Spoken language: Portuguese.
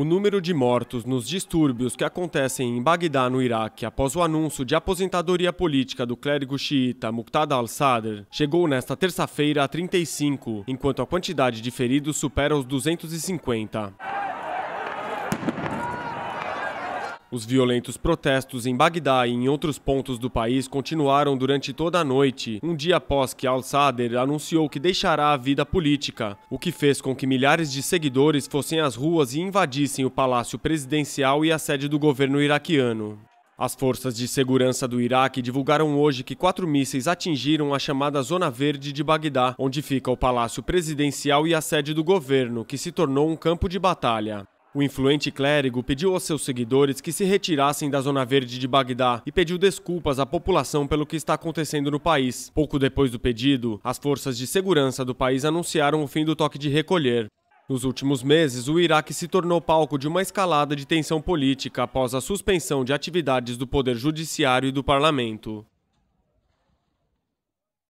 O número de mortos nos distúrbios que acontecem em Bagdá, no Iraque, após o anúncio de aposentadoria política do clérigo xiita Muqtada al-Sadr, chegou nesta terça-feira a 35, enquanto a quantidade de feridos supera os 250. Os violentos protestos em Bagdá e em outros pontos do país continuaram durante toda a noite, um dia após que al-Sadr anunciou que deixará a vida política, o que fez com que milhares de seguidores fossem às ruas e invadissem o palácio presidencial e a sede do governo iraquiano. As forças de segurança do Iraque divulgaram hoje que quatro mísseis atingiram a chamada Zona Verde de Bagdá, onde fica o palácio presidencial e a sede do governo, que se tornou um campo de batalha. O influente clérigo pediu aos seus seguidores que se retirassem da Zona Verde de Bagdá e pediu desculpas à população pelo que está acontecendo no país. Pouco depois do pedido, as forças de segurança do país anunciaram o fim do toque de recolher. Nos últimos meses, o Iraque se tornou palco de uma escalada de tensão política após a suspensão de atividades do Poder Judiciário e do Parlamento.